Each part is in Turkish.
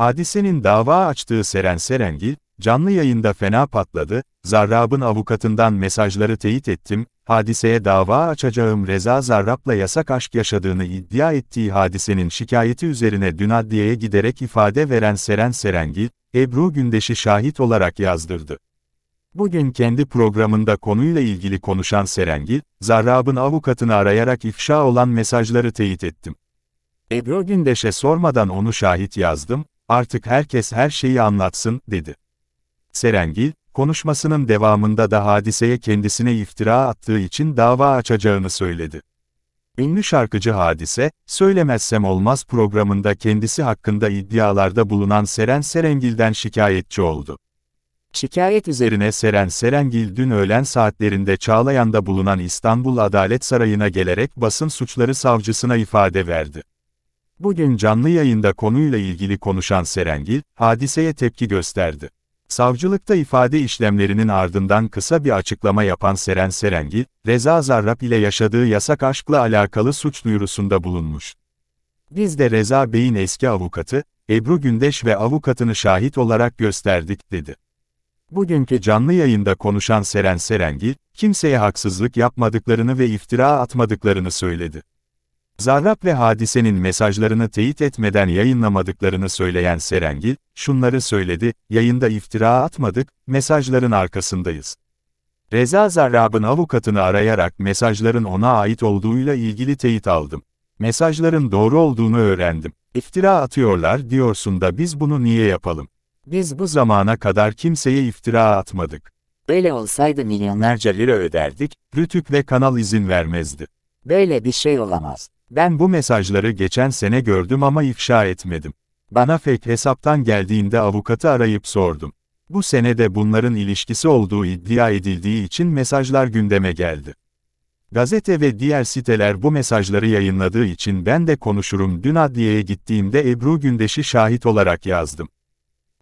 Hadisenin dava açtığı Seren Serengil, canlı yayında fena patladı, Zarrab'ın avukatından mesajları teyit ettim, hadiseye dava açacağım Reza Zarrab'la yasak aşk yaşadığını iddia ettiği hadisenin şikayeti üzerine dün adliyeye giderek ifade veren Seren Serengil, Ebru Gündeş'i şahit olarak yazdırdı. Bugün kendi programında konuyla ilgili konuşan Serengil, Zarrab'ın avukatını arayarak ifşa olan mesajları teyit ettim. Ebru Gündeş'e sormadan onu şahit yazdım, artık herkes her şeyi anlatsın, dedi. Serengil, konuşmasının devamında da hadiseye kendisine iftira attığı için dava açacağını söyledi. Ünlü şarkıcı Hadise, Söylemezsem Olmaz programında kendisi hakkında iddialarda bulunan Seren Serengil'den şikayetçi oldu. Şikayet üzerine Seren Serengil dün öğlen saatlerinde Çağlayan'da bulunan İstanbul Adalet Sarayı'na gelerek basın suçları savcısına ifade verdi. Bugün canlı yayında konuyla ilgili konuşan Serengil, hadiseye tepki gösterdi. Savcılıkta ifade işlemlerinin ardından kısa bir açıklama yapan Seren Serengil, Reza Zarrab ile yaşadığı yasak aşkla alakalı suç duyurusunda bulunmuş. Biz de Reza Bey'in eski avukatı, Ebru Gündeş ve avukatını şahit olarak gösterdik, dedi. Bugünkü canlı yayında konuşan Seren Serengil, kimseye haksızlık yapmadıklarını ve iftira atmadıklarını söyledi. Zahrap ve hadisenin mesajlarını teyit etmeden yayınlamadıklarını söyleyen Serengil, şunları söyledi, yayında iftira atmadık, mesajların arkasındayız. Reza Zarrab'ın avukatını arayarak mesajların ona ait olduğuyla ilgili teyit aldım. Mesajların doğru olduğunu öğrendim. İftira atıyorlar diyorsun da biz bunu niye yapalım? Biz bu zamana kadar kimseye iftira atmadık. Böyle olsaydı milyonlarca lira öderdik, Rütük ve kanal izin vermezdi. Böyle bir şey olamaz. Ben bu mesajları geçen sene gördüm ama ifşa etmedim. Bana fake hesaptan geldiğinde avukatı arayıp sordum. Bu senede bunların ilişkisi olduğu iddia edildiği için mesajlar gündeme geldi. Gazete ve diğer siteler bu mesajları yayınladığı için ben de konuşurum dün adliyeye gittiğimde Ebru Gündeş'i şahit olarak yazdım.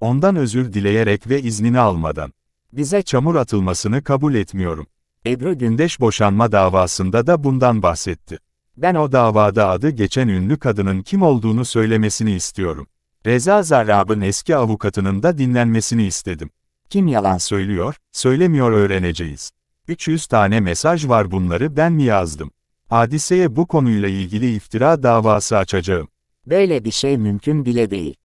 Ondan özür dileyerek ve iznini almadan. Bize çamur atılmasını kabul etmiyorum. Ebru Gündeş boşanma davasında da bundan bahsetti. Ben o davada adı geçen ünlü kadının kim olduğunu söylemesini istiyorum. Reza Zarrab'ın eski avukatının da dinlenmesini istedim. Kim yalan söylüyor, söylemiyor öğreneceğiz. 300 tane mesaj var bunları ben mi yazdım? Hadiseye bu konuyla ilgili iftira davası açacağım. Böyle bir şey mümkün bile değil.